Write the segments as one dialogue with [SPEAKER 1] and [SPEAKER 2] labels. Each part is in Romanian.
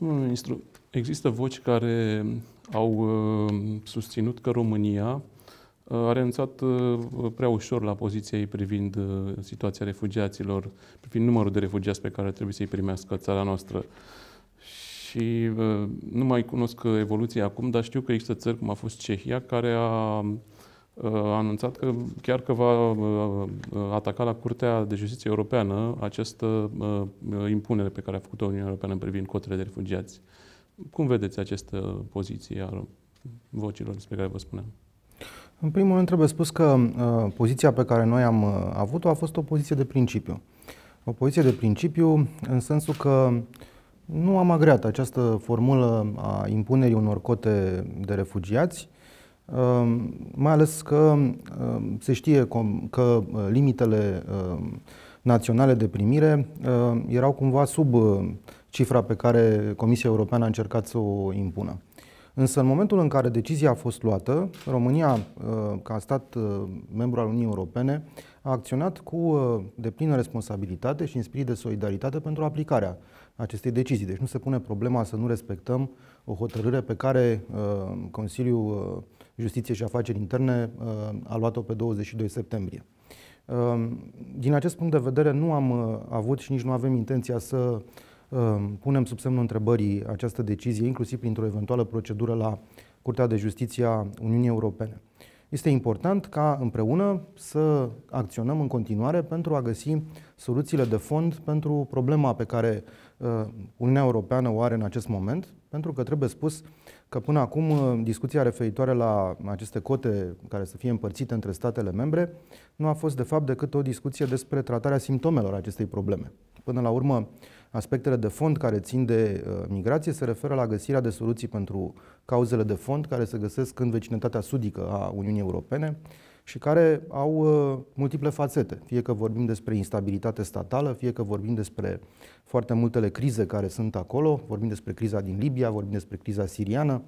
[SPEAKER 1] Domnul ministru, există voci care au uh, susținut că România uh, a renunțat uh, prea ușor la poziția ei privind situația refugiaților, privind numărul de refugiați pe care trebuie să-i primească țara noastră. Și nu mai cunosc evoluția acum, dar știu că există țări, cum a fost Cehia, care a a anunțat că chiar că va ataca la Curtea de Justiție Europeană această impunere pe care a făcut-o Uniunea Europeană privind cotele de refugiați. Cum vedeți această poziție a vocilor despre care vă spuneam?
[SPEAKER 2] În primul rând trebuie spus că uh, poziția pe care noi am uh, avut-o a fost o poziție de principiu. O poziție de principiu în sensul că nu am agreat această formulă a impunerii unor cote de refugiați uh, Ehm, mai ales că ehm, se știe că eh, limitele ehm, naționale de primire erau cumva sub eh, cifra pe care Comisia Europeană a încercat să o impună. Însă în momentul în care decizia a fost luată, România, eh, ca stat membru al Uniunii Europene, a acționat cu deplină responsabilitate și în spirit de solidaritate pentru aplicarea acestei decizii. Deci nu se pune problema să nu respectăm o hotărâre pe care Consiliul Justiție și Afaceri Interne uh, a luat-o pe 22 septembrie. Um, din acest punct de vedere, nu am uh, avut și nici nu avem intenția să um, punem sub semnul întrebării această decizie, inclusiv printr-o eventuală procedură la Curtea de Justiție a Uniunii Europene. Este important ca împreună să acționăm în continuare pentru a găsi soluțiile de fond pentru problema pe care uh, Uniunea Europeană o are în acest moment, pentru că trebuie spus, că până acum uh, discuția referitoare la aceste cote care să fie împărțite între statele membre nu a fost de fapt decât o discuție despre tratarea simptomelor acestei probleme. Până la urmă, aspectele de fond care țin de uh, migrație se referă la găsirea de soluții pentru cauzele de fond care se găsesc în vecinătatea sudică a Uniunii Europene, și care au uh, multiple fațete. Fie că vorbim despre instabilitate statală, fie că vorbim despre foarte multele crize care sunt acolo, vorbim despre criza din Libia, vorbim despre criza siriană,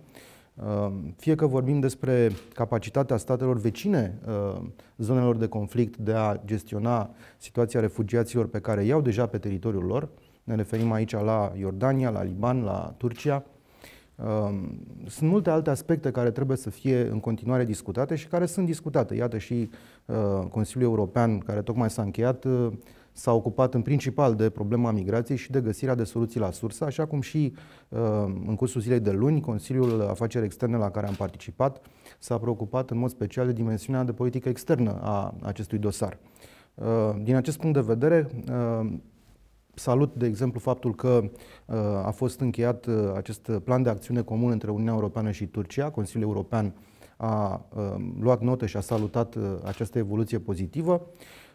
[SPEAKER 2] uh, fie că vorbim despre capacitatea statelor vecine uh, zonelor de conflict de a gestiona situația refugiaților pe care iau deja pe teritoriul lor, ne referim aici la Iordania, la Liban, la Turcia, Um, sunt multe alte aspecte care trebuie să fie în continuare discutate și care sunt discutate. Iată și uh, Consiliul European, care tocmai s-a încheiat, uh, s-a ocupat în principal de problema migrației și de găsirea de soluții la sursă, așa cum și uh, în cursul zilei de luni Consiliul Afaceri Externe la care am participat s-a preocupat în mod special de dimensiunea de politică externă a acestui dosar. Din acest punct de vedere, Salut, de exemplu, faptul că uh, a fost încheiat uh, acest plan de acțiune comun între Uniunea Europeană și Turcia. Consiliul European a um, luat notă și a salutat uh, această evoluție pozitivă.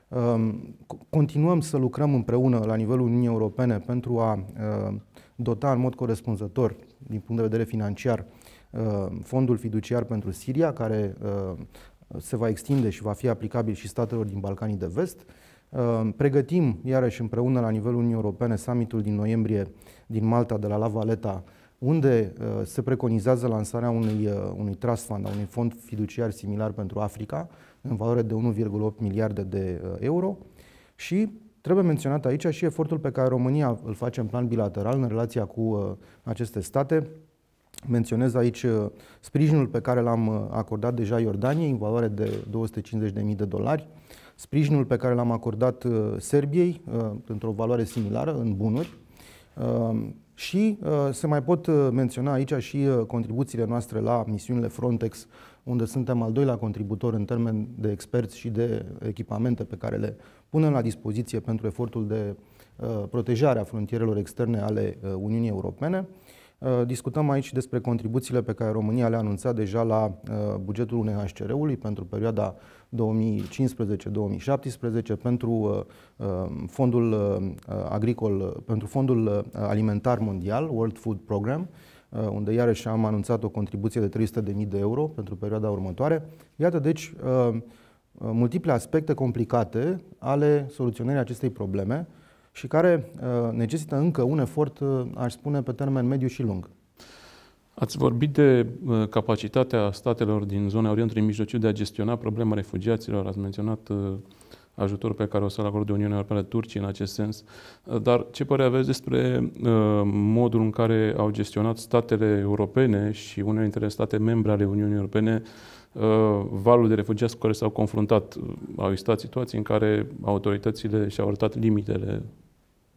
[SPEAKER 2] Um, continuăm să lucrăm împreună la nivelul Uniunii Europene pentru a dota în mod corespunzător, din punct de vedere financiar, fondul fiduciar pentru Siria, care se va extinde și va fi aplicabil și statelor din Balcanii de Vest. Ehm, pregătim iarăși împreună la nivelul Uniunii Europene summitul din noiembrie din Malta de la La Valeta, unde ehm, se preconizează lansarea unui, ehm, unui trust fund, a unui fond fiduciar similar pentru Africa, în valoare de 1,8 miliarde de euro și Trebuie menționat aici și efortul pe care România îl face în plan bilateral în relația cu aceste state. Menționez aici sprijinul pe care l-am acordat deja Iordaniei în valoare de 250.000 de dolari, sprijinul pe care l-am acordat uh, Serbiei, uh, într-o valoare similară, în bunuri, uh, și se mai pot menționa aici și contribuțiile noastre la misiunile Frontex, unde suntem al doilea contributor în termen de experți și de echipamente pe care le punem la dispoziție pentru efortul de protejare a frontierelor externe ale Uniunii Europene. Uh, discutăm aici despre contribuțiile pe care România le-a anunțat deja la uh, bugetul UNHCR-ului pentru perioada 2015-2017 uh, pentru fondul agricol, pentru fondul alimentar mondial, World Food Program, unde iarăși am anunțat o contribuție de 300.000 de euro pentru perioada următoare. Iată, deci, multiple aspecte complicate ale soluționării acestei probleme și care uh, necesită încă un efort, uh, aș spune, pe termen mediu și lung.
[SPEAKER 1] Ați vorbit de uh, capacitatea statelor din zona Orientului Mijlociu de a gestiona problema refugiaților. Ați menționat ajutorul pe care o să-l acorde Uniunea Europeană Turciei în acest sens. Dar ce părere aveți despre modul în care au gestionat statele europene și unele dintre state membre ale Uniunii Europene valul de refugiați cu care s-au confruntat? Au existat situații în care autoritățile și-au arătat limitele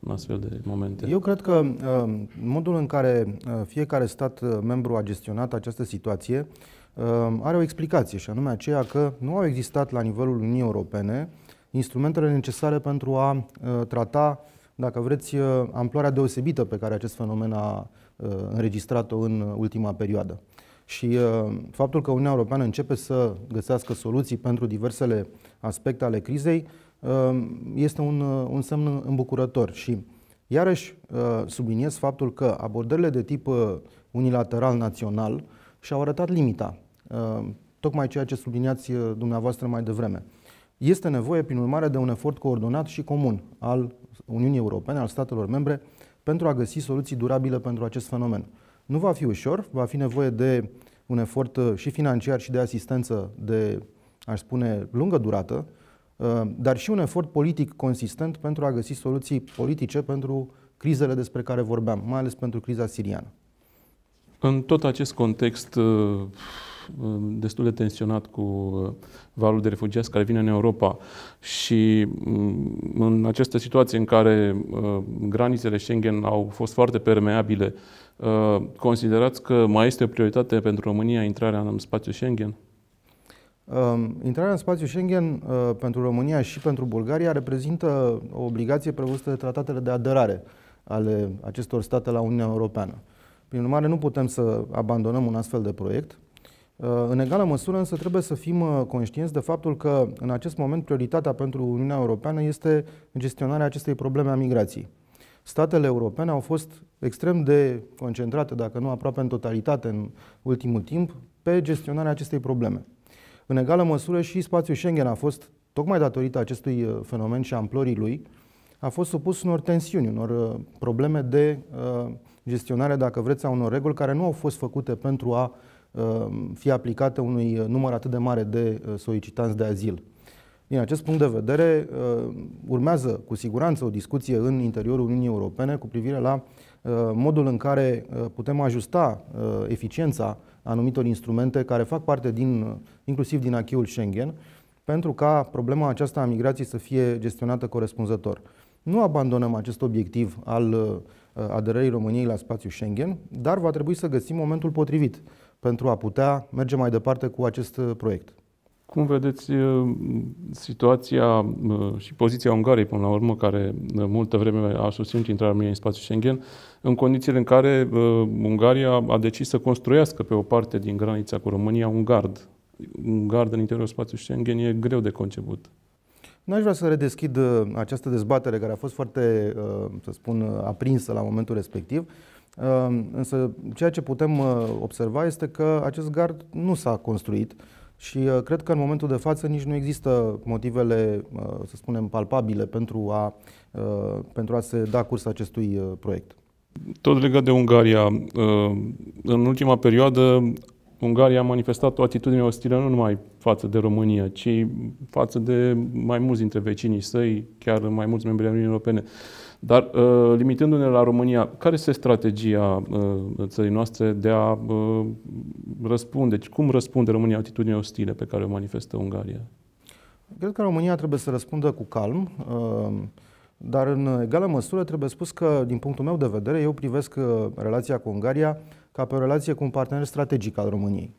[SPEAKER 1] în astfel de momente?
[SPEAKER 2] Eu cred că uh, modul în care uh, fiecare stat uh, membru a gestionat această situație are o explicație și anume aceea că nu au existat la nivelul Uniunii Europene instrumentele necesare pentru a trata, dacă vreți, amploarea deosebită pe care acest fenomen a înregistrat-o în ultima perioadă. Și faptul că Uniunea Europeană începe să găsească soluții pentru diversele aspecte ale crizei Ehm, este un, uh, un semn îmbucurător și iarăși uh, subliniez faptul că abordările de tip uh, unilateral național și-au arătat limita, ehm, tocmai ceea ce subliniați dumneavoastră mai devreme. Este nevoie, prin urmare, de un efort coordonat și comun al Uniunii Europene, al statelor membre, pentru a găsi soluții durabile pentru acest fenomen. Nu va fi ușor, va fi nevoie de un efort și financiar și de asistență de, aș spune, lungă durată, Ehm, dar și un efort politic consistent pentru a găsi soluții politice pentru crizele despre care vorbeam, mai ales pentru criza siriană.
[SPEAKER 1] În tot acest context ehm, ehm, destul de tensionat cu valul de refugiați care vine în Europa și mm, în această situație în care granițele Schengen au fost foarte permeabile, considerați că mai este o prioritate pentru România intrarea în spațiul
[SPEAKER 2] Schengen? Ehm, intrarea în spațiul Schengen eh, pentru România și pentru Bulgaria reprezintă o obligație prevăzută de tratatele de aderare ale acestor state la Uniunea Europeană. Prin urmare, nu putem să abandonăm un astfel de proiect. Eh, în egală măsură, însă, trebuie să fim eh, conștienți de faptul că, în acest moment, prioritatea pentru Uniunea Europeană este gestionarea acestei probleme a migrației. Statele europene au fost extrem de concentrate, dacă nu aproape în totalitate, în ultimul timp, pe gestionarea acestei probleme. În egală măsură și spațiul Schengen a fost, tocmai datorită acestui uh, fenomen și amplorii lui, a fost supus unor tensiuni, unor uh, probleme de uh, gestionare, dacă vreți, a unor reguli care nu au fost făcute pentru a uh, fi aplicate unui uh, număr atât de mare de solicitanți de azil. Din acest punct de vedere, uh, urmează cu siguranță o discuție în interiorul Uniunii Europene cu privire la uh, modul în care uh, putem ajusta eficiența anumitor instrumente care fac parte din, inclusiv din achiul Schengen, pentru ca problema aceasta a migrației să fie gestionată corespunzător. Nu abandonăm acest obiectiv al aderării României la spațiul Schengen, dar va trebui să găsim momentul potrivit pentru a putea merge mai departe cu acest proiect.
[SPEAKER 1] Cum vedeți uh, situația uh, și poziția Ungariei, până la urmă, care uh, multă vreme a susținut intrarea României în spațiul Schengen, în condițiile în care Ungaria a decis să construiască pe o parte din granița cu România un gard? Un gard în interiorul spațiului Schengen e greu de conceput.
[SPEAKER 2] N-aș vrea să redeschid această dezbatere care a fost foarte, să spun, aprinsă la momentul respectiv, însă ceea ce putem observa este că acest gard nu s-a construit și uh, cred că în momentul de față nici nu există motivele, uh, să spunem, palpabile pentru a, uh, pentru a se da curs acestui uh, proiect. Tot
[SPEAKER 1] legat de Ungaria, uh, în ultima perioadă Ungaria a manifestat o atitudine ostilă nu numai față de România, ci față de mai mulți dintre vecinii săi, chiar mai mulți membri ai Uniunii Europene. Dar uh, limitându-ne la România, care este strategia uh, țării noastre de a uh, răspunde? Deci, cum răspunde România atitudinii ostile pe care o manifestă Ungaria?
[SPEAKER 2] Cred că România trebuie să răspundă cu calm, dar în egală măsură trebuie spus că, din punctul meu de vedere, eu privesc relația cu Ungaria ca pe o relație cu un partener strategic al României.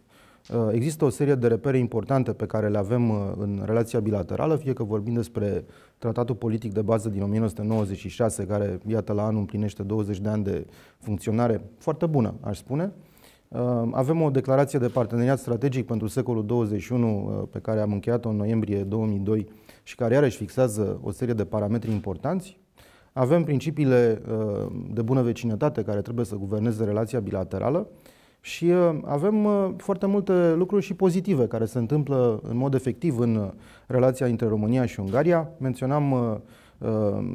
[SPEAKER 2] Uh, există o serie de repere importante pe care le avem uh, în relația bilaterală, fie că vorbim despre tratatul politic de bază din 1996, care, iată, la anul împlinește 20 de ani de funcționare foarte bună, aș spune. Uh, avem o declarație de parteneriat strategic pentru secolul 21 pe care am încheiat-o în noiembrie 2002 și care iarăși fixează o serie de parametri importanți. Avem principiile de bună vecinătate care trebuie să guverneze relația bilaterală și uh, avem uh, foarte multe lucruri și pozitive care se întâmplă în mod efectiv în uh, relația între România și Ungaria. Menționam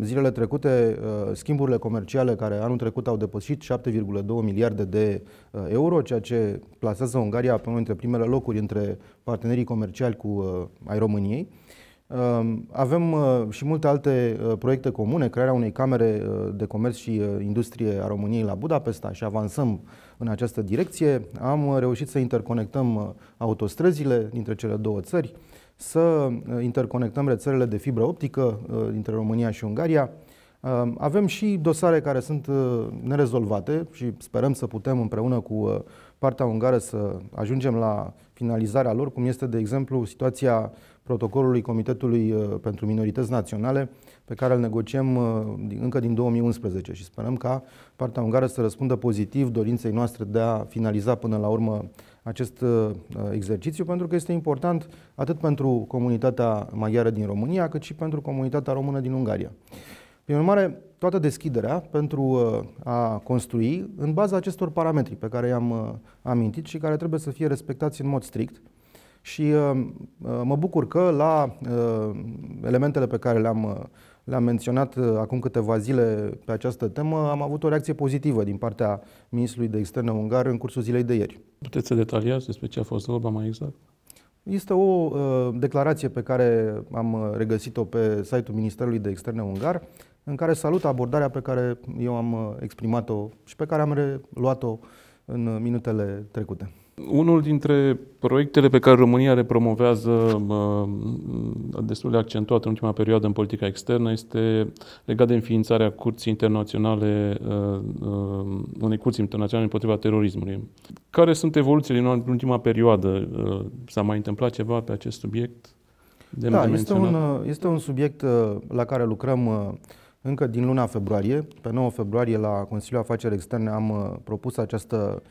[SPEAKER 2] zilele trecute schimburile comerciale care anul trecut au depășit 7,2 miliarde de euro, ceea ce plasează Ungaria pe unul dintre primele locuri între partenerii comerciali cu ai României. Avem uh, și multe alte uh, proiecte comune, crearea unei camere uh, de comerț și industrie a României la Budapesta și avansăm în această direcție. Am reușit să interconectăm autostrăzile dintre cele două țări, să interconectăm rețelele de fibră optică dintre România și Ungaria. Avem și dosare care sunt nerezolvate și sperăm să putem împreună cu partea ungară să ajungem la finalizarea lor, cum este, de exemplu, situația protocolului Comitetului uh, pentru Minorități Naționale, pe care îl negociem uh, încă din 2011 și sperăm ca partea ungară să răspundă pozitiv dorinței noastre de a finaliza până la urmă acest uh, exercițiu, pentru că este important atât pentru comunitatea maghiară din România, cât și pentru comunitatea română din Ungaria. Prin urmare, toată deschiderea pentru a construi în baza acestor parametri pe care i-am amintit și care trebuie să fie respectați în mod strict, și uh, uh, mă bucur că la uh, elementele pe care le-am le-am menționat acum câteva zile pe această temă, am avut o reacție pozitivă din partea ministrului de externe ungar în cursul zilei de ieri. Puteți să detaliați despre ce a fost vorba mai exact? Este o uh, declarație pe care am regăsit-o pe site-ul Ministerului de Externe Ungar, în care salut abordarea pe care eu am exprimat-o și pe care am reluat-o în minutele trecute.
[SPEAKER 1] Unul dintre proiectele pe care România le promovează destul de accentuat în ultima perioadă în politica externă este legat de înființarea curții internaționale, ă, ă, unei curții internaționale împotriva terorismului. Care sunt evoluțiile în ultima perioadă? Ă, s-a mai întâmplat ceva pe acest subiect? De da, este un,
[SPEAKER 2] este un subiect la care lucrăm încă din luna februarie. Pe 9 februarie la Consiliul Afaceri Externe am propus această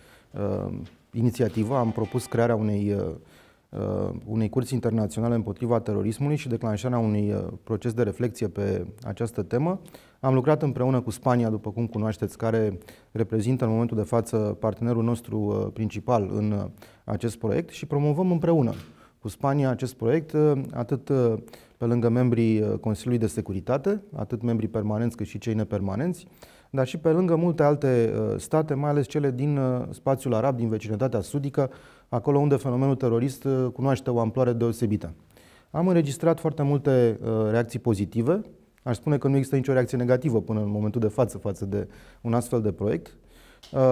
[SPEAKER 2] inițiativa am propus crearea unei, uh, uh, unei curți internaționale împotriva terorismului și declanșarea unui uh, proces de reflexie pe această temă. Am lucrat împreună cu Spania, după cum cunoașteți, care reprezintă în momentul de față partenerul nostru principal în acest proiect și promovăm împreună cu Spania acest proiect, atât pe lângă membrii Consiliului de Securitate, atât membrii permanenți cât și cei nepermanenți, dar și pe lângă multe alte uh, state, mai ales cele din uh, spațiul arab, din vecinătatea sudică, acolo unde fenomenul terorist uh, cunoaște o amploare deosebită. Am înregistrat foarte multe reacții pozitive. Aș spune că nu există nicio reacție negativă până în momentul de față față de un astfel de proiect.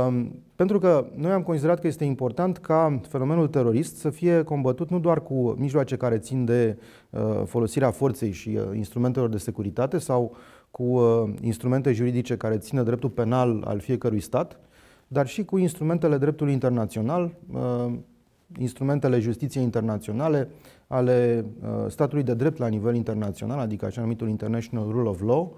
[SPEAKER 2] Um, pentru că noi am considerat că este important ca fenomenul terorist să fie combătut nu doar cu mijloace care țin de folosirea forței și instrumentelor de securitate sau cu uh, instrumente juridice care țină dreptul penal al fiecărui stat, dar și cu instrumentele dreptului internațional, uh, instrumentele justiției internaționale, ale uh, statului de drept la nivel internațional, adică așa numitul International Rule of Law,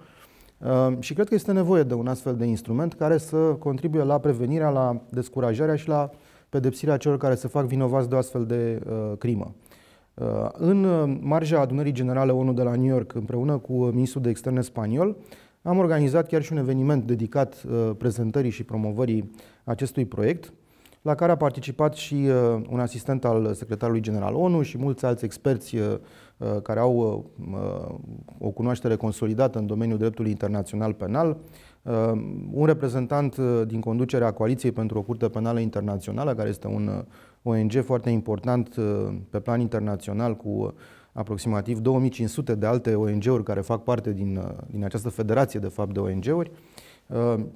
[SPEAKER 2] și cred că este nevoie de un astfel de instrument care să contribuie la prevenirea, la descurajarea și la pedepsirea celor care se fac vinovați de o astfel de crimă. Uh, în uh, marja adunării generale ONU de la New York, împreună cu uh, ministrul de externe spaniol, am organizat chiar și un eveniment dedicat prezentării și promovării acestui proiect, la care a participat și un asistent al secretarului general ONU și mulți alți experți care au o cunoaștere consolidată în domeniul dreptului internațional penal, un reprezentant din conducerea Coaliției pentru o Curte Penală Internațională, care este un ONG foarte important uh, pe plan internațional cu uh, aproximativ 2500 de alte ONG-uri care fac parte din, uh, din această federație de fapt de ONG-uri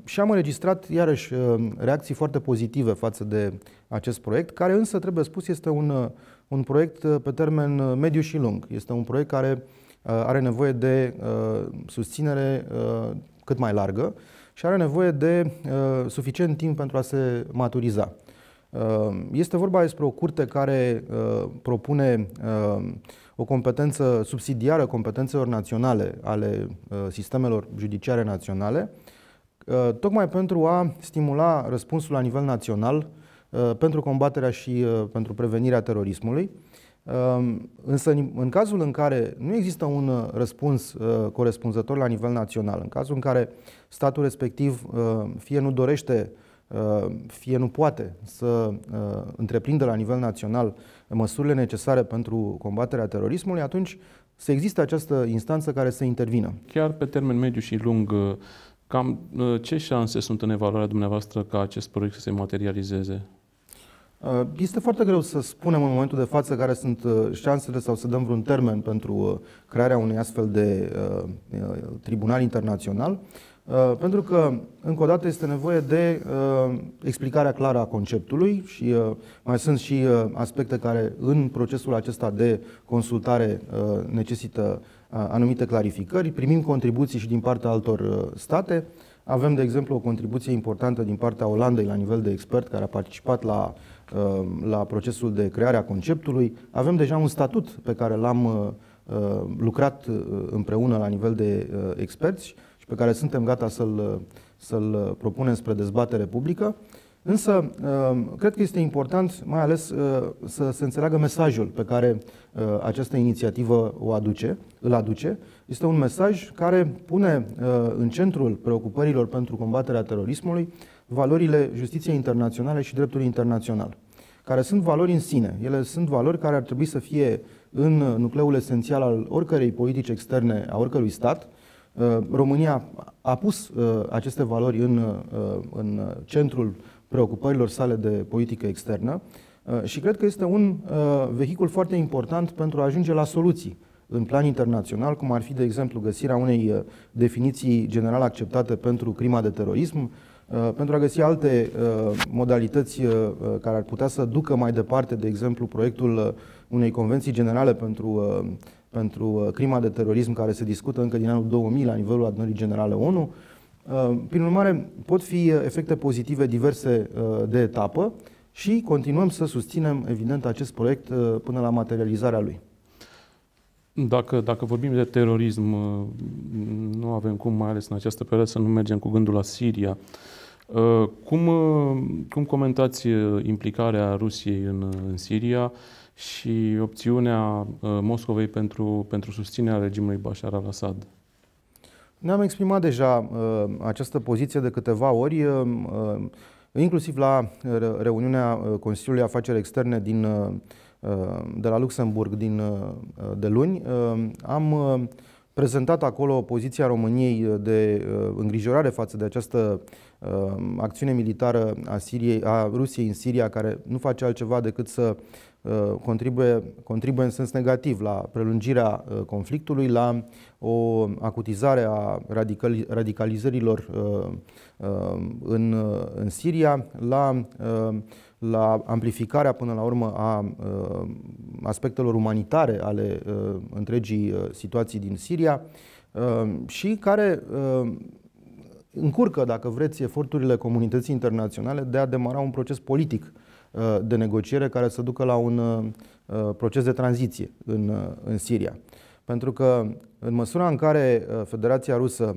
[SPEAKER 2] și am înregistrat iarăși reacții foarte pozitive față de acest proiect, care însă, trebuie spus, este un, un proiect pe termen mediu și lung. Este un proiect care are nevoie de susținere cât mai largă și are nevoie de suficient timp pentru a se maturiza. Uh, este vorba despre o curte care uh, propune uh, o competență subsidiară competențelor naționale ale sistemelor judiciare naționale, tocmai pentru a stimula răspunsul la nivel național pentru combaterea și pentru prevenirea terorismului. Însă, în cazul în care nu există un răspuns corespunzător la nivel național, în cazul în care statul respectiv fie nu dorește Uh, fie nu poate să uh, întreprindă la nivel național măsurile necesare pentru combaterea terorismului, atunci să existe această instanță care să intervină.
[SPEAKER 1] Chiar pe termen mediu și lung, uh, cam ce șanse sunt în evaluarea dumneavoastră ca acest proiect să se materializeze?
[SPEAKER 2] Este foarte greu să spunem în momentul de față care sunt șansele sau să dăm vreun termen pentru crearea unui astfel de tribunal internațional. Uh, pentru că, încă o dată, este nevoie de uh, explicarea clară a conceptului și uh, mai sunt și aspecte care, în procesul acesta de consultare, necesită anumite clarificări. Primim contribuții și din partea altor state. Avem, de exemplu, o contribuție importantă din partea Olandei la nivel de expert care a participat la, la procesul de creare a conceptului. Avem deja un statut pe care l-am lucrat împreună la nivel de experți pe care suntem gata să-l, să-l propunem spre dezbatere publică. Însă, uh, cred că este important mai ales uh, să se înțeleagă mesajul pe care uh, această inițiativă o aduce, îl aduce. Este un mesaj care pune în centrul preocupărilor pentru combaterea terorismului valorile justiției internaționale și dreptului internațional, care sunt valori în sine. Ele sunt valori care ar trebui să fie în nucleul esențial al oricărei politici externe a oricărui stat, Uh, România a pus uh, aceste valori în, uh, în centrul preocupărilor sale de politică externă și cred că este un vehicul foarte important pentru a ajunge la soluții în plan internațional, cum ar fi, de exemplu, găsirea unei definiții general acceptate pentru crima de terorism, pentru a găsi alte modalități care ar putea să ducă mai departe, de exemplu, proiectul unei convenții generale pentru pentru uh, crima de terorism care se discută încă din anul 2000 la nivelul adunării generale ONU. Uh, prin urmare, pot fi uh, efecte pozitive diverse de etapă și continuăm să susținem, evident, acest proiect până la materializarea lui.
[SPEAKER 1] Dacă, dacă vorbim de terorism, nu avem cum, mai ales în această perioadă, să nu mergem cu gândul la Siria. Cum, cum comentați implicarea Rusiei în, în Siria? și opțiunea uh, Moscovei pentru, pentru susținerea regimului Bashar al-Assad.
[SPEAKER 2] Ne-am exprimat deja uh, această poziție de câteva ori, uh, uh inclusiv la uh, reuniunea Consiliului Afaceri Externe din, uh, de la Luxemburg din, uh, de luni. Uh, am uh, prezentat acolo poziția României uh, de uh, îngrijorare față de această uh, acțiune militară a, Siriei, a Rusiei în Siria, care nu face altceva decât să contribuie, contribuie în sens negativ la prelungirea conflictului, la o acutizare a radical, radicalizărilor în, în Siria, la la amplificarea până la urmă a uh, aspectelor umanitare ale uh, întregii uh, situații din Siria și care încurcă, dacă vreți, eforturile comunității internaționale de a demara un proces politic de negociere care să ducă la un proces de tranziție în, în Siria. Pentru că în măsura în care Federația Rusă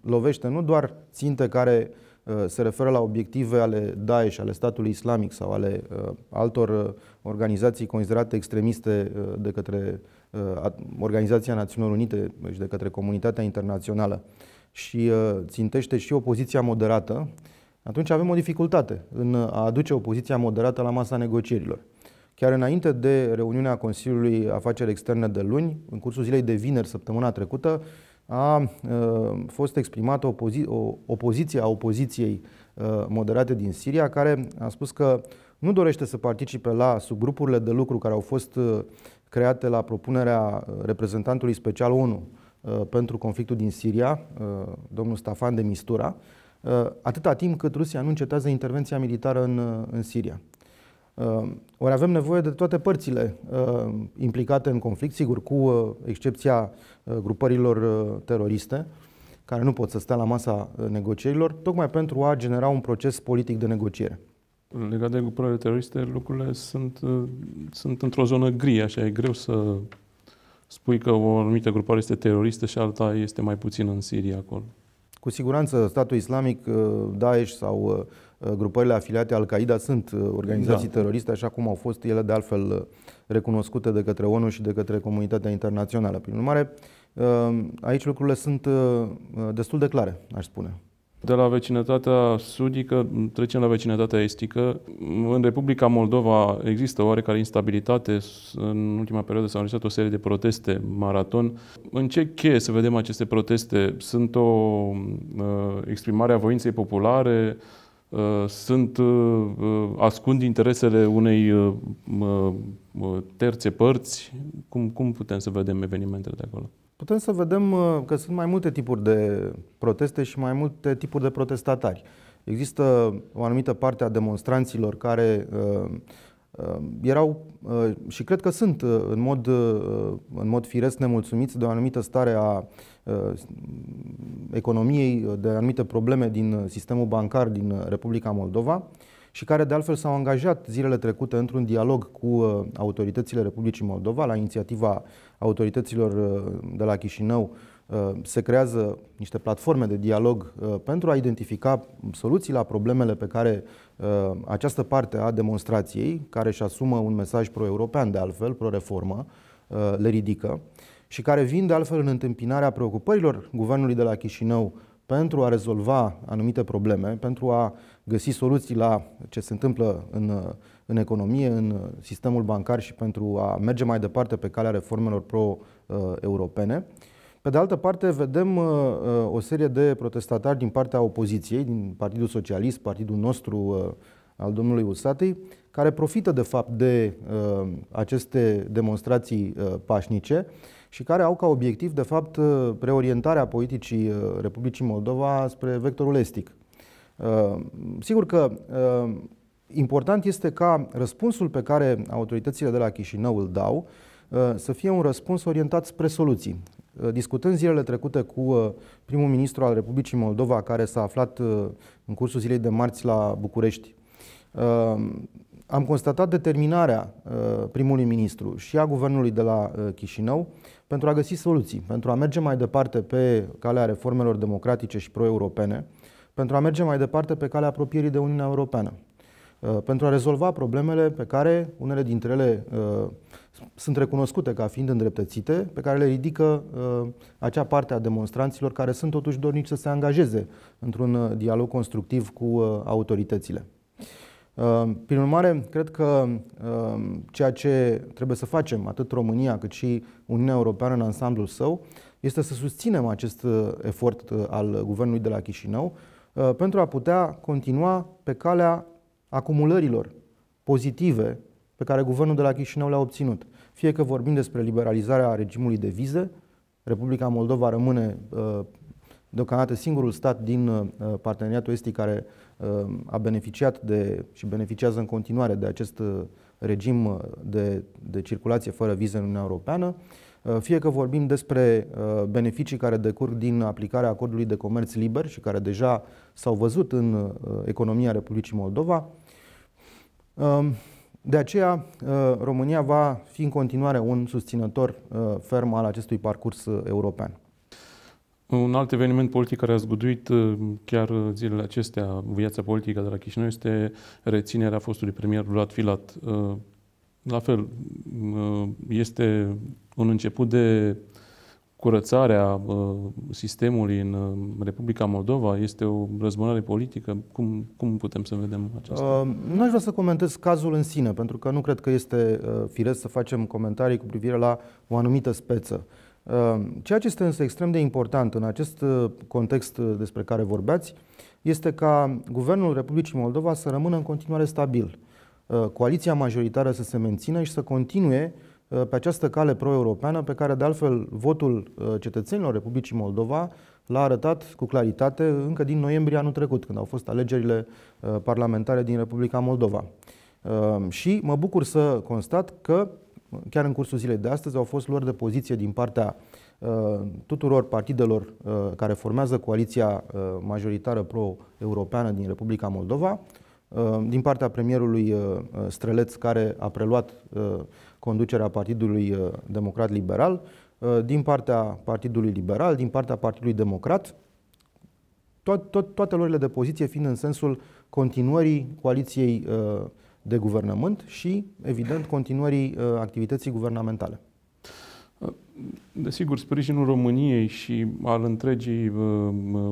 [SPEAKER 2] lovește nu doar ținte care uh, Uh, se referă la obiective ale Daesh, ale statului islamic sau ale uh, altor uh, organizații considerate extremiste de către Organizația Națiunilor Unite și de către comunitatea internațională și țintește și opoziția moderată, atunci avem o dificultate în a aduce opoziția moderată la masa negocierilor. Chiar înainte de reuniunea Consiliului Afaceri Externe de luni, în cursul zilei de vineri, săptămâna trecută, a uh, fost exprimată o, pozi- o opoziție a opoziției uh, moderate din Siria, care a spus că nu dorește să participe la subgrupurile de lucru care au fost uh, create la propunerea reprezentantului special ONU pentru conflictul din Siria, domnul Stafan de Mistura, atâta timp cât Rusia nu încetează intervenția militară în, în Siria. Uh, ori avem nevoie de toate părțile uh, implicate în conflict, sigur, cu uh, excepția grupărilor teroriste, care nu pot să stea la masa negocierilor, tocmai pentru a genera un proces politic de negociere.
[SPEAKER 1] Legat de grupările teroriste, lucrurile sunt, sunt într-o zonă gri, așa e greu să spui că o anumită grupare este teroristă și alta este mai puțin în Siria acolo.
[SPEAKER 2] Cu siguranță statul islamic, Daesh sau Uh, grupările afiliate Al-Qaeda sunt uh, organizații da. teroriste, așa cum au fost ele de altfel uh, recunoscute de către ONU și de către comunitatea internațională. Prin urmare, aici lucrurile sunt destul de clare, aș spune.
[SPEAKER 1] De la vecinătatea sudică trecem la vecinătatea estică. În Republica Moldova există oarecare instabilitate. În ultima perioadă s-au înregistrat o serie de proteste maraton. În ce cheie să vedem aceste proteste? Sunt o uh, exprimare a voinței populare? Uh, sunt, uh, uh, ascund interesele unei terțe părți? Cum, cum putem să vedem evenimentele de acolo?
[SPEAKER 2] Putem să vedem că sunt mai multe tipuri de proteste și mai multe tipuri de protestatari. Există o anumită parte a demonstranților care erau și cred că sunt în mod, în mod firesc nemulțumiți de o anumită stare a Uh, economiei, uh, de anumite probleme din uh, sistemul bancar din Republica Moldova și care de altfel s-au angajat zilele trecute într-un dialog cu autoritățile Republicii Moldova la inițiativa autorităților de la Chișinău se creează niște platforme de dialog pentru a identifica soluții la problemele pe care această parte a demonstrației, care își asumă un mesaj pro-european de altfel, pro-reformă, le ridică și care vin de altfel în întâmpinarea preocupărilor guvernului de la Chișinău pentru a rezolva anumite probleme, pentru a găsi soluții la ce se întâmplă în, în economie, în sistemul bancar și pentru a merge mai departe pe calea reformelor pro-europene. Pe de altă parte, vedem uh, uh, o serie de protestatari din partea opoziției, din Partidul Socialist, partidul nostru uh, al domnului Usatei, care profită de fapt de aceste demonstrații pașnice și care au ca obiectiv, de fapt, preorientarea uh, politicii uh, Republicii Moldova spre vectorul estic. Uh, sigur că important este ca răspunsul pe care autoritățile de la Chișinău îl dau să fie un răspuns orientat spre soluții. Discutând zilele trecute cu primul ministru al Republicii Moldova, care s-a aflat în cursul zilei de marți la București, am constatat determinarea uh, primului ministru și a guvernului de la uh, Chișinău pentru a găsi soluții, pentru a merge mai departe pe calea reformelor democratice și pro-europene, pentru a merge mai departe pe calea apropierii de Uniunea Europeană, uh, pentru a rezolva problemele pe care unele dintre ele sunt recunoscute ca fiind îndreptățite, pe care le ridică acea parte a demonstranților care sunt totuși dornici să se angajeze într-un dialog constructiv cu autoritățile. Ehm, prin urmare, cred că ehm, ceea ce trebuie să facem, atât România cât și Uniunea Europeană în ansamblul său, este să susținem acest uh, efort uh, al guvernului de la Chișinău uh, pentru a putea continua pe calea acumulărilor pozitive pe care guvernul de la Chișinău le-a obținut. Fie că vorbim despre liberalizarea regimului de vize, Republica Moldova rămâne Deocamdată singurul stat din uh, parteneriatul estic care uh, a beneficiat de, și beneficiază în continuare de acest uh, regim de, de circulație fără viză în Uniunea Europeană, fie că vorbim despre beneficii care decurg din aplicarea acordului de comerț liber și care deja s-au văzut în economia Republicii Moldova. Um, de aceea, România va fi în continuare un susținător ferm al acestui parcurs european.
[SPEAKER 1] Un alt eveniment politic care a zguduit uh, chiar uh, zilele acestea viața politică de la Chișinău este reținerea fostului premier Vlad Filat. Uh, la fel, este un început de curățarea sistemului în Republica Moldova? Este o răzbunare politică? Cum, cum putem să vedem aceasta?
[SPEAKER 2] Uh, nu aș vrea să comentez cazul în sine, pentru că nu cred că este firesc să facem comentarii cu privire la o anumită speță. Ehm, ceea ce este însă extrem de important în acest uh, context uh, despre care vorbeați este ca Guvernul Republicii Moldova să rămână în continuare stabil, uh, coaliția majoritară să se mențină și să continue pe această cale pro-europeană pe care, de altfel, votul cetățenilor Republicii Moldova l-a arătat cu claritate încă din noiembrie anul trecut, când au fost alegerile parlamentare din Republica Moldova. Ehm, și mă bucur să constat că Chiar în cursul zilei de astăzi au fost luări de poziție din partea uh, tuturor partidelor uh, care formează coaliția uh, majoritară pro-europeană din Republica Moldova, din partea premierului Străleț, care a preluat conducerea Partidului Democrat Liberal, din partea Partidului Liberal, din partea Partidului Democrat, tot, tot, toate lorile de poziție fiind în sensul continuării coaliției de guvernământ și, evident, continuării uh, activității guvernamentale. Uh,
[SPEAKER 1] desigur, sprijinul României și al întregii uh,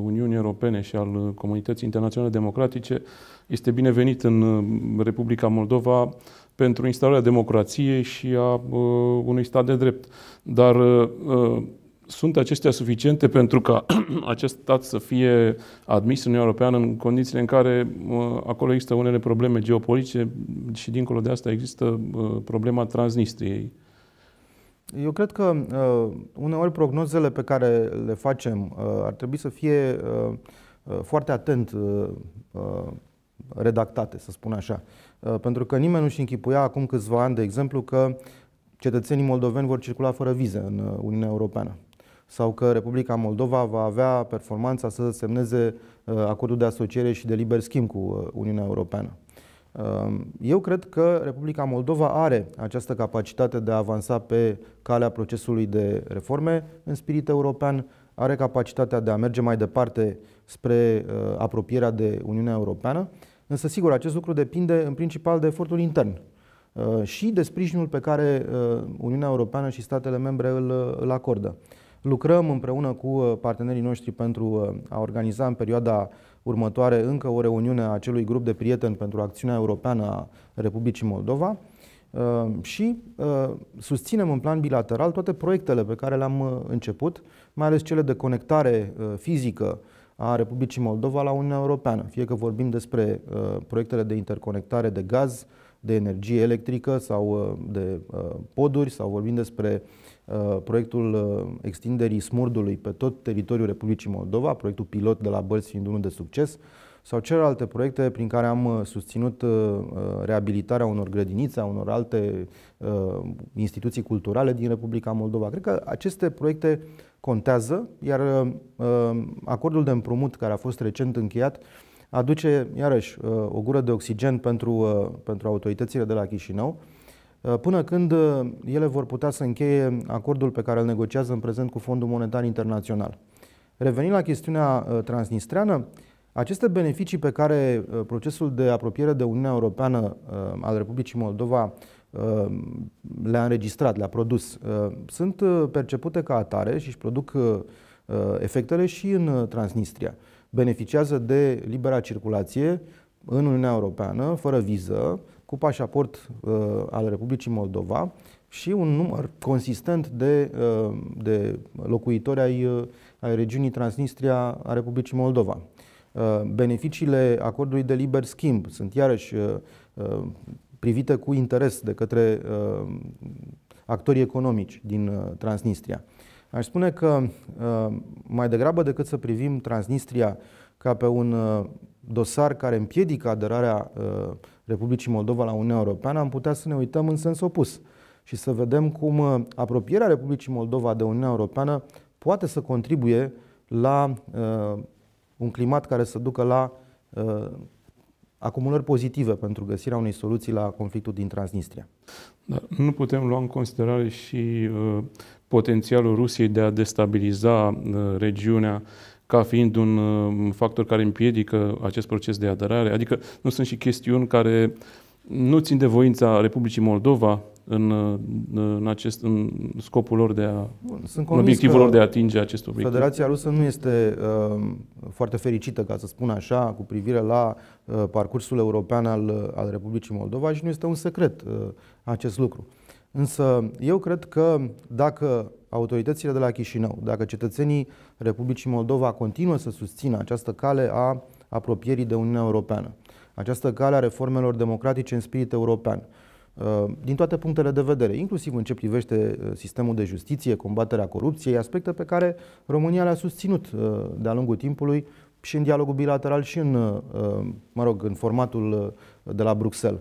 [SPEAKER 1] Uniunii Europene și al comunității internaționale democratice este binevenit în Republica Moldova pentru instalarea democrației și a unui stat de drept. Dar sunt acestea suficiente pentru ca acest stat să fie admis în Uniunea Europeană în condițiile în care acolo există unele probleme geopolitice și dincolo de asta există problema Transnistriei?
[SPEAKER 2] Eu cred că uh, uneori prognozele pe care le facem uh, ar trebui să fie uh, foarte atent uh, uh, redactate, să spun așa. Uh, pentru că nimeni nu-și închipuia acum câțiva ani, de exemplu, că cetățenii moldoveni vor circula fără vize în Uniunea Europeană sau că Republica Moldova va avea performanța să semneze uh, acordul de asociere și de liber schimb cu uh, Uniunea Europeană. Uh, eu cred că Republica Moldova are această capacitate de a avansa pe calea procesului de reforme în spirit european, are capacitatea de a merge mai departe spre apropierea de Uniunea Europeană, însă sigur acest lucru depinde în principal de efortul intern și de sprijinul pe care Uniunea Europeană și statele membre îl, îl acordă. Lucrăm împreună cu uh, partenerii noștri pentru uh, a organiza în perioada următoare încă o reuniune a acelui grup de prieteni pentru acțiunea europeană a Republicii Moldova uh, și susținem în plan bilateral toate proiectele pe care le-am început, mai ales cele de conectare fizică a Republicii Moldova la Uniunea Europeană, fie că vorbim despre proiectele de interconectare de gaz, de energie electrică sau uh, de uh, poduri sau vorbim despre uh, proiectul extinderii smurdului pe tot teritoriul Republicii Moldova, proiectul pilot de la Bălți fiind unul de succes, sau celelalte proiecte prin care am susținut reabilitarea unor grădinițe, a unor alte instituții culturale din Republica Moldova. Cred că aceste proiecte contează, iar acordul de împrumut care a fost recent încheiat aduce iarăși uh, o gură de oxigen pentru, uh, pentru autoritățile de la Chișinău, uh, până când ele vor putea să încheie acordul pe care îl negociază în prezent cu Fondul Monetar Internațional. Revenind la chestiunea transnistreană, aceste beneficii pe care procesul de apropiere de Uniunea Europeană al Republicii Moldova le-a înregistrat, le-a produs, sunt percepute ca atare și își produc efectele și în Transnistria beneficiază de libera circulație în Uniunea Europeană, fără viză, cu pașaport uh, al Republicii Moldova și un număr consistent de, uh, de locuitori ai, uh, ai regiunii Transnistria a Republicii Moldova. Uh, beneficiile acordului de liber schimb sunt iarăși uh, uh privite cu interes de către uh, actorii economici din uh, Transnistria. Aș spune că uh, mai degrabă decât să privim Transnistria ca pe un uh, dosar care împiedică aderarea uh, Republicii Moldova la Uniunea Europeană, am putea să ne uităm în sens opus și să vedem cum apropierea Republicii Moldova de Uniunea Europeană poate să contribuie la un climat care să ducă la acumulări pozitive pentru găsirea unei soluții la conflictul din Transnistria. Da, nu putem
[SPEAKER 1] lua în considerare și uh, potențialul Rusiei de a destabiliza uh, regiunea ca fiind un uh, factor care împiedică acest proces de aderare? Adică nu sunt și chestiuni care uh, nu țin de voința Republicii Moldova în, în, acest, în scopul lor de a. Bun, sunt în obiectivul lor de a atinge acest obiectiv. Federația
[SPEAKER 2] Rusă nu este uh, foarte fericită, ca să spun așa, cu privire la uh, parcursul european al, al Republicii Moldova și nu este un secret uh, acest lucru. Însă eu cred că dacă autoritățile de la Chișinău, dacă cetățenii Republicii Moldova continuă să susțină această cale a apropierii de Uniunea Europeană, această cale a reformelor democratice în spirit european uh, din toate punctele de vedere, inclusiv în ce privește uh, sistemul de justiție, combaterea corupției, aspecte pe care România le-a susținut uh, de-a lungul timpului și în dialogul bilateral și în, mă rog, în formatul de la Bruxelles.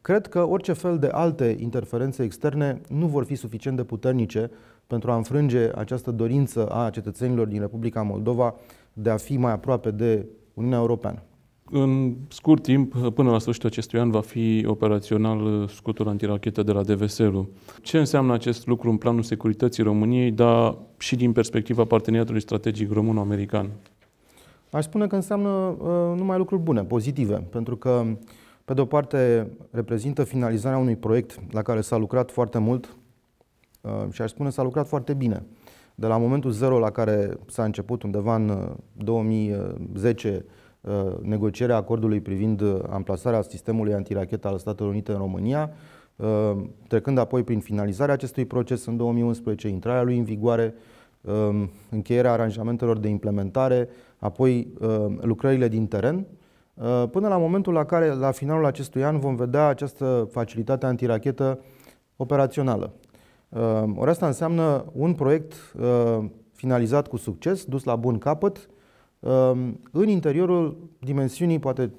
[SPEAKER 2] Cred că orice fel de alte interferențe externe nu vor fi suficient de puternice pentru a înfrânge această dorință a cetățenilor din Republica Moldova de a fi mai aproape de Uniunea Europeană. În
[SPEAKER 1] scurt timp, până la sfârșitul acestui an, va fi operațional scutul antirachetă de la Deveselu. Ce înseamnă acest lucru în planul securității României, dar și din perspectiva parteneriatului strategic român-american?
[SPEAKER 2] Aș spune că înseamnă uh, numai lucruri bune, pozitive, pentru că, pe de o parte, reprezintă finalizarea unui proiect la care s-a lucrat foarte mult uh, și aș spune s-a lucrat foarte bine. De la momentul zero la care s-a început, undeva în 2010, uh, Uh, negocierea acordului privind uh, amplasarea sistemului antirachet al Statelor Unite în România, uh, trecând apoi prin finalizarea acestui proces în 2011, intrarea lui în vigoare, încheierea aranjamentelor de implementare, apoi lucrările din teren, până la momentul la care, la finalul acestui an, vom vedea această facilitate antirachetă operațională. Ori asta înseamnă un proiect finalizat cu succes, dus la bun capăt, Ehm, în interiorul dimensiunii, poate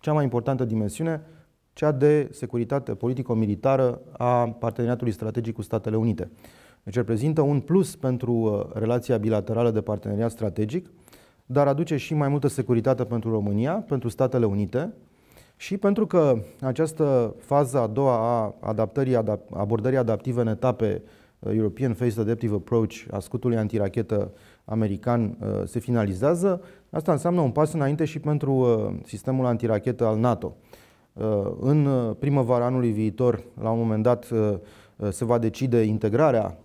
[SPEAKER 2] cea mai importantă dimensiune, cea de securitate politico-militară a parteneriatului strategic cu Statele Unite. Deci reprezintă un plus pentru uh, relația bilaterală de parteneriat strategic, dar aduce și mai multă securitate pentru România, pentru Statele Unite și pentru că această fază a doua a adaptării, adap- abordării adaptive în etape uh, European face Adaptive Approach a scutului antirachetă american uh, se finalizează, asta înseamnă un pas înainte și pentru uh, sistemul antirachetă al NATO. Uh, în primăvara anului viitor, la un moment dat, se va decide integrarea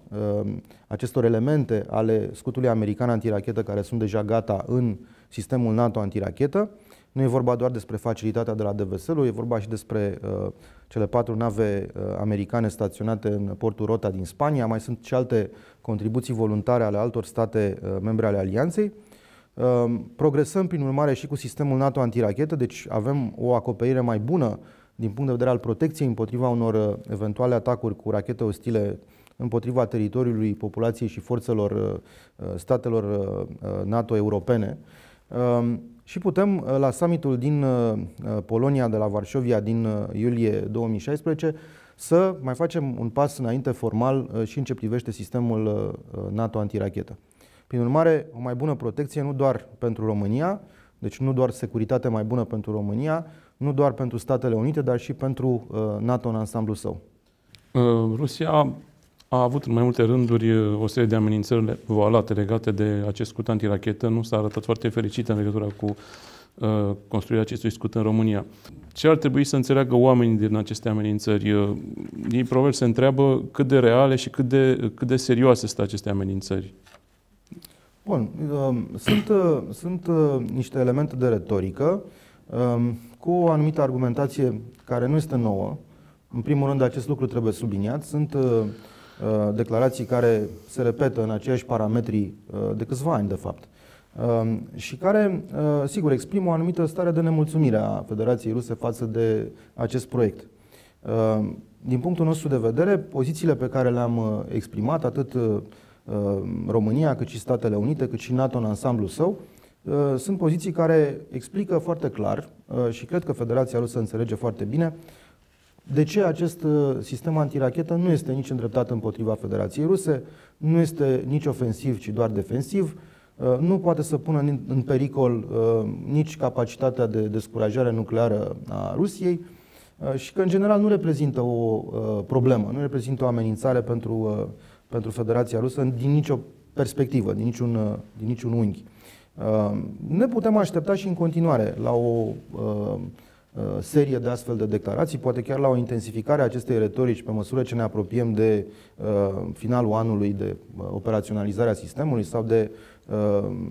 [SPEAKER 2] acestor elemente ale scutului american antirachetă care sunt deja gata în sistemul NATO antirachetă. Nu e vorba doar despre facilitatea de la Deveselu, e vorba și despre uh, cele patru nave uh, americane staționate în portul Rota din Spania, mai sunt și alte contribuții voluntare ale altor state uh, membre ale Alianței. Uh, progresăm, prin urmare, și cu sistemul NATO antirachetă, deci avem o acoperire mai bună din punct de vedere al protecției împotriva unor uh, eventuale atacuri cu rachete ostile împotriva teritoriului, populației și forțelor uh, uh statelor uh, uh, NATO europene. Uh, și putem, uh, la summitul din uh, uh, Polonia, de la Varșovia, din iulie 2016, să mai facem un pas înainte formal și în ce privește sistemul NATO antirachetă. Prin urmare, o mai bună protecție nu doar pentru România, deci nu doar securitate mai bună pentru România, nu doar pentru Statele Unite, dar și pentru NATO în ansamblu său.
[SPEAKER 1] Rusia a avut în mai multe rânduri uh, o serie de amenințări voalate legate de acest scut antirachetă. Nu s-a arătat foarte fericită în legătură cu uh, construirea acestui scut în România. Ce ar trebui să înțeleagă oamenii din aceste amenințări? Uh, ei probabil se întreabă cât de reale și cât de, cât de serioase sunt aceste amenințări.
[SPEAKER 2] Bun, um, sunt, sunt niște elemente de retorică um, cu o anumită argumentație care nu este nouă. În primul rând, acest lucru trebuie subliniat. Sunt Uh, declarații care se repetă în aceiași parametri uh, de câțiva ani, de fapt, um, și care, uh, sigur, exprimă o anumită stare de nemulțumire a Federației Ruse față de acest proiect. Um, din punctul nostru de vedere, pozițiile pe care le-am exprimat, atât România, cât și Statele Unite, cât și NATO în ansamblu său, sunt poziții care explică foarte clar și cred că Federația Rusă înțelege foarte bine de ce acest uh, sistem antirachetă nu este nici îndreptat împotriva Federației Ruse, nu este nici ofensiv, ci doar defensiv, uh, nu poate să pună în pericol uh, nici capacitatea de descurajare nucleară a Rusiei și că, în general, nu reprezintă o problemă, nu reprezintă o amenințare pentru, pentru Federația Rusă din nicio perspectivă, din niciun, din niciun unghi. Ne putem aștepta și în continuare la o Uh, serie de astfel de declarații, poate chiar la o intensificare a acestei retorici pe măsură ce ne apropiem de uh, finalul anului de uh, operaționalizarea sistemului sau de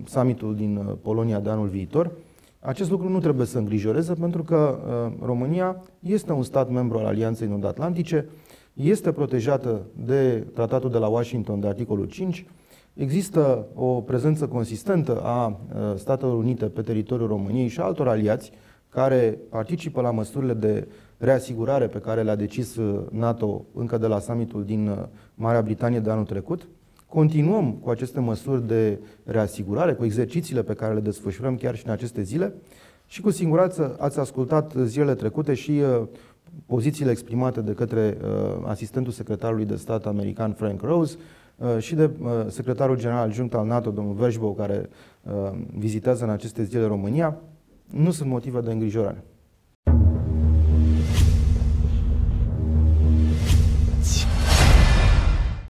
[SPEAKER 2] summitul din Polonia de anul viitor. Acest lucru nu trebuie să îngrijoreze pentru că România este un stat membru al Alianței Nord-Atlantice, este protejată de tratatul de la Washington de articolul 5, există o prezență consistentă a Statelor Unite pe teritoriul României și altor aliați, care participă la măsurile de reasigurare pe care le-a decis uh, NATO încă de la summitul din uh, Marea Britanie de anul trecut. Continuăm cu aceste măsuri de reasigurare, cu exercițiile pe care le desfășurăm chiar și în aceste zile și cu siguranță ați ascultat uh, zilele trecute și pozițiile exprimate de către asistentul secretarului de stat american Frank Rose și de secretarul general adjunct al NATO, domnul Veșbou, care vizitează în aceste zile România nu sunt motive de îngrijorare.